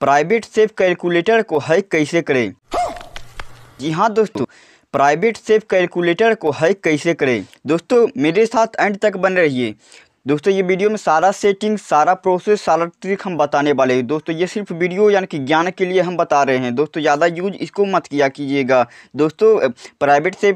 Private safe calculator को hack कैसे करें जी हाँ दोस्तों प्राइवेट सेफ कैलकुलेटर को हैक कैसे करें दोस्तों मेरे साथ एंड तक बने रहिए दोस्तों ये वीडियो में सारा सेटिंग सारा प्रोसेस सारा ट्रिक हम बताने वाले हैं दोस्तों ये सिर्फ वीडियो यानी कि ज्ञान के लिए हम बता रहे हैं दोस्तों ज़्यादा यूज इसको मत किया कीजिएगा दोस्तों प्राइवेट से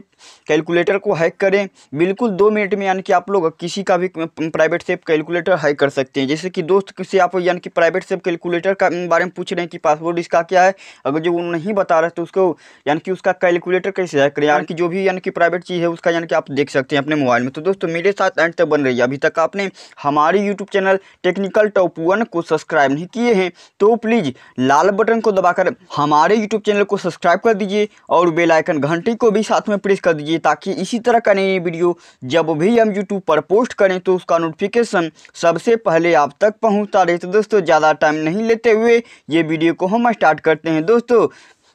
कैलकुलेटर को हैक करें बिल्कुल दो मिनट में यानी कि आप लोग किसी का भी प्राइवेट सेफ कैलकुलेटर हैक कर सकते हैं जैसे कि दोस्त किसी आप यानी कि प्राइवेट सेफ कैलकुलेटर का बारे में पूछ रहे हैं कि पासवर्ड इसका क्या है अगर जो वो नहीं बता रहे तो उसको यानी कि उसका कैलकुलेटर कैसे हैक करें यानी कि जो भी यानी कि प्राइवेट चीज़ है उसका यानी कि आप देख सकते हैं अपने मोबाइल में तो दोस्तों मेरे साथ एंड तक बन रही है अभी तक आपने हमारे YouTube channel technical top one को सब्सक्राइब नहीं किए हैं तो प्लीज़ लाल बटन को दबाकर हमारे यूट्यूब चैनल को सब्सक्राइब कर दीजिए और बेलाइकन घंटी को भी साथ में प्रेस कर कर दीजिए ताकि इसी तरह का नई वीडियो जब भी हम यूट्यूब पर पोस्ट करें तो उसका नोटिफिकेशन सबसे पहले आप तक पहुँचता रहे तो दोस्तों ज़्यादा टाइम नहीं लेते हुए ये वीडियो को हम स्टार्ट करते हैं दोस्तों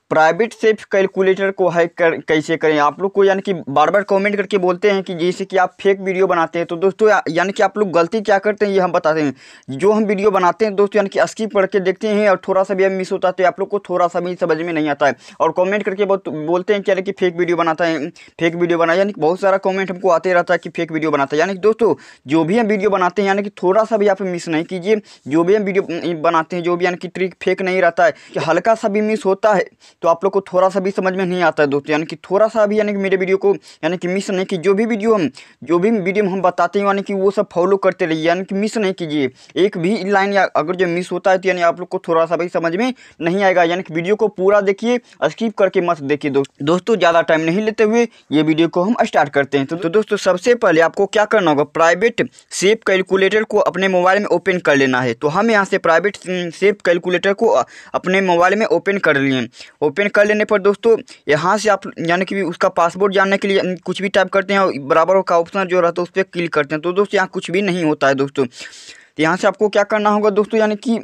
प्राइवेट सेफ कैलकुलेटर को हैक कर कैसे करें आप लोग को यानी कि बार बार कमेंट करके बोलते हैं कि जैसे कि आप फेक वीडियो बनाते हैं तो दोस्तों यानी कि आप लोग गलती क्या करते हैं ये हम बताते हैं जो हम वीडियो बनाते हैं दोस्तों यानी कि स्किप पढ़ के देखते हैं और थोड़ा सा भी मिस होता है तो आप लोग को थोड़ा सा भी समझ में नहीं आता है और कॉमेंट करके बहुत बोलते हैं यानी कि फेक वीडियो बनाता है फेक वीडियो बनाए यानी कि बहुत सारा कॉमेंट हमको आते रहता है कि फेक वीडियो बनाता है यानी कि दोस्तों जो भी हम वीडियो बनाते हैं यानी कि थोड़ा सा भी आप मिस नहीं कीजिए जो भी हम वीडियो बनाते हैं जो भी यानी कि ट्रिक फेक नहीं रहता है कि हल्का सा भी मिस होता है तो आप लोग को थोड़ा सा भी समझ में नहीं आता है दोस्तों यानी कि थोड़ा सा भी यानी कि मेरे वीडियो को यानी कि मिस नहीं कि जो भी वीडियो हम जो भी वीडियो हम बताते हैं यानी कि वो सब फॉलो करते रहिए यानी कि मिस नहीं कीजिए एक भी लाइन या अगर जो मिस होता है तो यानी आप लोग को थोड़ा सा भी समझ में नहीं आएगा यानी कि वीडियो को पूरा देखिए स्किप करके मत देखिए दोस्तों ज़्यादा टाइम नहीं लेते हुए ये वीडियो को हम स्टार्ट करते हैं तो, तो दोस्तों सबसे पहले आपको क्या करना होगा प्राइवेट सेफ कैलकुलेटर को अपने मोबाइल में ओपन कर लेना है तो हम यहाँ से प्राइवेट सेफ कैलकुलेटर को अपने मोबाइल में ओपन कर लिए ओपन कर लेने पर दोस्तों यहाँ से आप यानी कि उसका पासवर्ड जानने के लिए कुछ भी टाइप करते हैं बराबर का ऑप्शन जो रहता है उस पर क्लिक करते हैं तो दोस्तों यहाँ कुछ भी नहीं होता है दोस्तों तो यहाँ से आपको क्या करना होगा दोस्तों यानी कि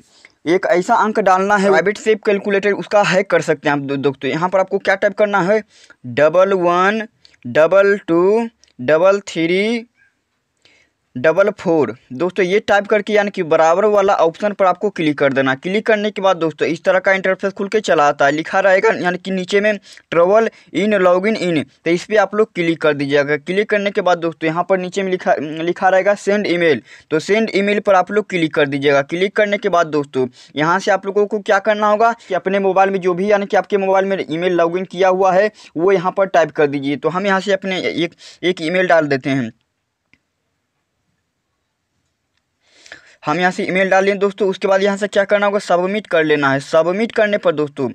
एक ऐसा अंक डालना है प्राइवेट सेप कैलकुलेटर उसका हैक कर सकते हैं आप दोस्तों यहाँ पर आपको क्या टाइप करना है double one double two double three double four दोस्तों ये टाइप करके यानी कि बराबर वाला ऑप्शन पर आपको क्लिक कर देना क्लिक करने के बाद दोस्तों इस तरह का इंटरफेस खुल के चला आता है लिखा रहेगा यानी कि नीचे में ट्रेवल इन लॉग इन इन तो इस पर आप लोग क्लिक कर दीजिएगा क्लिक करने के बाद दोस्तों यहाँ पर नीचे में लिखा लिखा रहेगा सेंड ई तो सेंड ई पर आप लोग क्लिक कर दीजिएगा क्लिक करने के बाद दोस्तों यहाँ से आप लोगों को क्या करना होगा कि अपने मोबाइल में जो भी यानी कि आपके मोबाइल में ई मेल किया हुआ है वो यहाँ पर टाइप कर दीजिए तो हम यहाँ से अपने एक एक मेल डाल देते हैं हम यहाँ से ईमेल डाल लें दोस्तों उसके बाद यहाँ से क्या करना होगा सबमिट कर लेना है सबमिट करने पर दोस्तों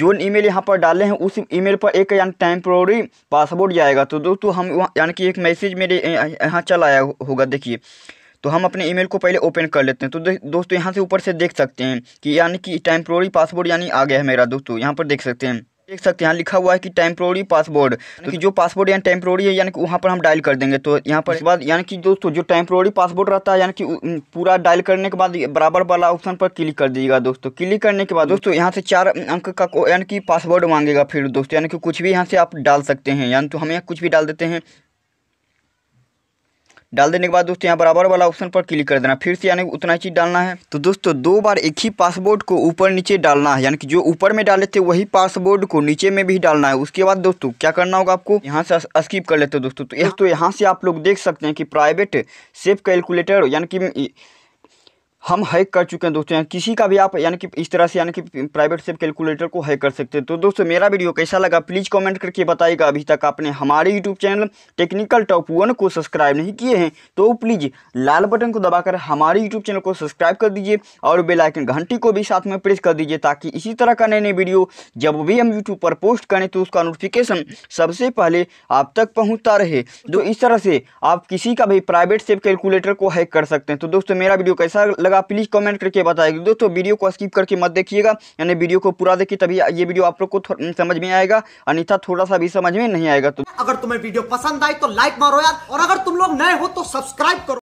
जो ईमेल यहाँ पर डाले हैं उस ईमेल पर एक यानी टेम्प्रोरी पासवर्ड जाएगा तो दोस्तों हम यानी कि एक मैसेज मेरे यहाँ चला आया होगा देखिए तो हम अपने ईमेल को पहले ओपन कर लेते हैं तो दोस्तों यहाँ से ऊपर से देख सकते हैं कि यानी कि टेम्प्रोरी पासवर्ड यानी आ गया है मेरा दोस्तों यहाँ पर देख सकते हैं देख सकते हैं यहाँ लिखा हुआ है कि टेम्प्रोरी पासवर्ड तो जो पासवर्ड यानी टेम्प्रोरी है यानी कि वहाँ पर हम डायल कर देंगे तो यहाँ पर इसके बाद यानी कि दोस्तों जो टेम्प्रोरी पासवर्ड रहता है यानी कि पूरा डायल करने के बाद बराबर वाला ऑप्शन पर क्लिक कर दीजिएगा दोस्तों क्लिक करने के बाद दोस्तों यहाँ से चार अंक का यानी कि पासवर्ड मांगेगा फिर दोस्तों यानी कि कुछ भी यहाँ से आप डाल सकते हैं यानी तो हम यहाँ कुछ भी डाल देते हैं डाल देने के बाद दोस्तों यहाँ बराबर वाला ऑप्शन पर क्लिक कर देना फिर से यानी उतना ही चीज़ डालना है तो दोस्तों दो बार एक ही पासवर्ड को ऊपर नीचे डालना है यानी कि जो ऊपर में डाले थे वही पासवर्ड को नीचे में भी डालना है उसके बाद दोस्तों क्या करना होगा आपको यहाँ से स्किप कर लेते हो दोस्तों तो हाँ। यहाँ से आप लोग देख सकते हैं कि प्राइवेट सेफ कैलकुलेटर यानी कि हम हैक कर चुके हैं दोस्तों किसी का भी आप यानी कि इस तरह से यानी कि प्राइवेट सेफ कैलकुलेटर को हैक कर सकते हैं तो दोस्तों मेरा वीडियो कैसा लगा प्लीज़ कमेंट करके बताइएगा अभी तक आपने हमारे YouTube channel technical top one को सब्सक्राइब नहीं किए हैं तो प्लीज़ लाल बटन को दबाकर हमारे यूट्यूब चैनल को सब्सक्राइब कर दीजिए और बेलाइकन घंटी को भी साथ में प्रेस कर दीजिए ताकि इसी तरह का नए नए वीडियो जब भी हम यूट्यूब पर पोस्ट करें तो उसका नोटिफिकेशन सबसे पहले आप तक पहुँचता रहे तो इस तरह से आप किसी का भी प्राइवेट सेफ कैलकुलेटर को हैक कर सकते हैं तो दोस्तों मेरा वीडियो कैसा लगा प्लीज़ कमेंट करके बताएगा दोस्तों वीडियो को स्किप करके मत देखिएगा यानी वीडियो को पूरा देखिए तभी ये वीडियो आप लोग को समझ में आएगा अन्यथा थोड़ा सा भी समझ में नहीं आएगा तो अगर तुम्हें वीडियो पसंद आए तो लाइक मारो यार और अगर तुम लोग नए हो तो सब्सक्राइब करो